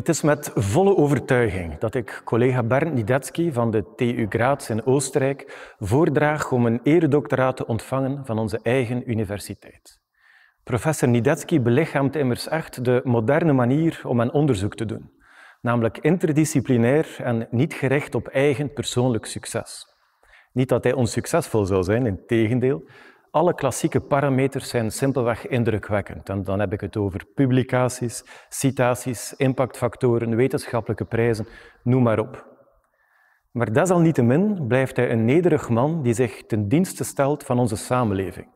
Het is met volle overtuiging dat ik collega Bernd Nidetski van de TU Graz in Oostenrijk voordraag om een eredoctoraat te ontvangen van onze eigen universiteit. Professor Nidetski belichaamt immers echt de moderne manier om een onderzoek te doen, namelijk interdisciplinair en niet gericht op eigen persoonlijk succes. Niet dat hij onsuccesvol zou zijn, in tegendeel, alle klassieke parameters zijn simpelweg indrukwekkend. En dan heb ik het over publicaties, citaties, impactfactoren, wetenschappelijke prijzen, noem maar op. Maar desalniettemin blijft hij een nederig man die zich ten dienste stelt van onze samenleving.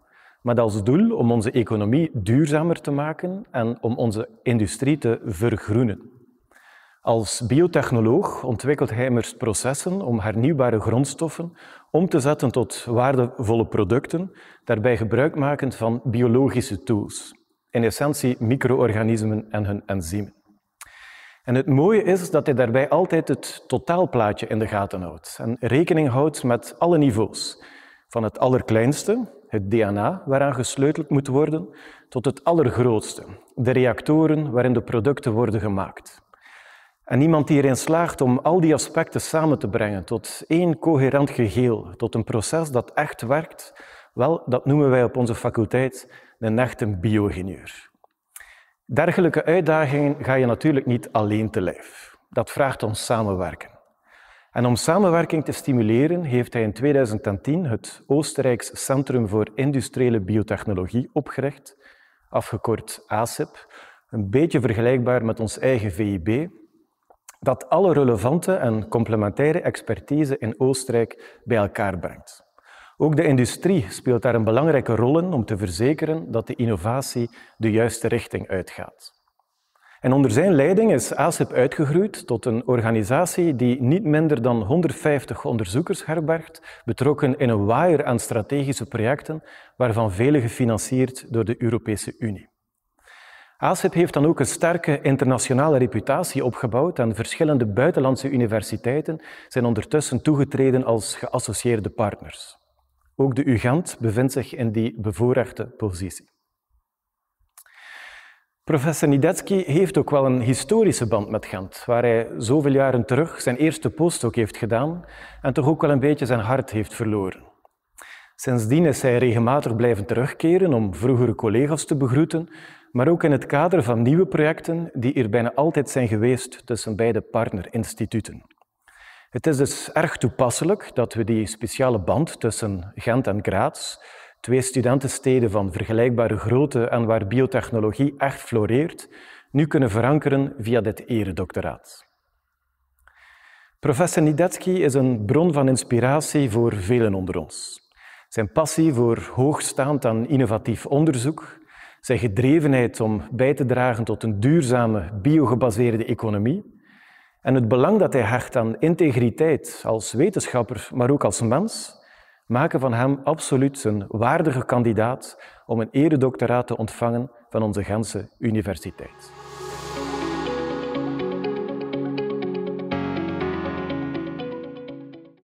Met als doel om onze economie duurzamer te maken en om onze industrie te vergroenen. Als biotechnoloog ontwikkelt hij immers processen om hernieuwbare grondstoffen om te zetten tot waardevolle producten, daarbij gebruikmakend van biologische tools. In essentie micro-organismen en hun enzymen. En het mooie is dat hij daarbij altijd het totaalplaatje in de gaten houdt en rekening houdt met alle niveaus. Van het allerkleinste, het DNA waaraan gesleuteld moet worden, tot het allergrootste, de reactoren waarin de producten worden gemaakt. En iemand die erin slaagt om al die aspecten samen te brengen tot één coherent geheel, tot een proces dat echt werkt, wel, dat noemen wij op onze faculteit een echte bioingenieur. Dergelijke uitdagingen ga je natuurlijk niet alleen te lijf. Dat vraagt om samenwerken. En om samenwerking te stimuleren heeft hij in 2010 het Oostenrijks Centrum voor Industriële Biotechnologie opgericht, afgekort ACIP, e een beetje vergelijkbaar met ons eigen VIB, dat alle relevante en complementaire expertise in Oostenrijk bij elkaar brengt. Ook de industrie speelt daar een belangrijke rol in om te verzekeren dat de innovatie de juiste richting uitgaat. En onder zijn leiding is ASIP uitgegroeid tot een organisatie die niet minder dan 150 onderzoekers herbergt, betrokken in een waaier aan strategische projecten, waarvan vele gefinancierd door de Europese Unie. ACIP heeft dan ook een sterke internationale reputatie opgebouwd en verschillende buitenlandse universiteiten zijn ondertussen toegetreden als geassocieerde partners. Ook de UGent bevindt zich in die bevoorrechte positie. Professor Nidetsky heeft ook wel een historische band met Gent, waar hij zoveel jaren terug zijn eerste postdoc heeft gedaan en toch ook wel een beetje zijn hart heeft verloren. Sindsdien is hij regelmatig blijven terugkeren om vroegere collega's te begroeten, maar ook in het kader van nieuwe projecten die er bijna altijd zijn geweest tussen beide partnerinstituten. Het is dus erg toepasselijk dat we die speciale band tussen Gent en Graz, twee studentensteden van vergelijkbare grootte en waar biotechnologie echt floreert, nu kunnen verankeren via dit eredoctoraat. Professor Nidetsky is een bron van inspiratie voor velen onder ons. Zijn passie voor hoogstaand en innovatief onderzoek, zijn gedrevenheid om bij te dragen tot een duurzame, biogebaseerde economie. En het belang dat hij hecht aan integriteit als wetenschapper, maar ook als mens, maken van hem absoluut een waardige kandidaat om een eredoctoraat te ontvangen van onze Gentse Universiteit.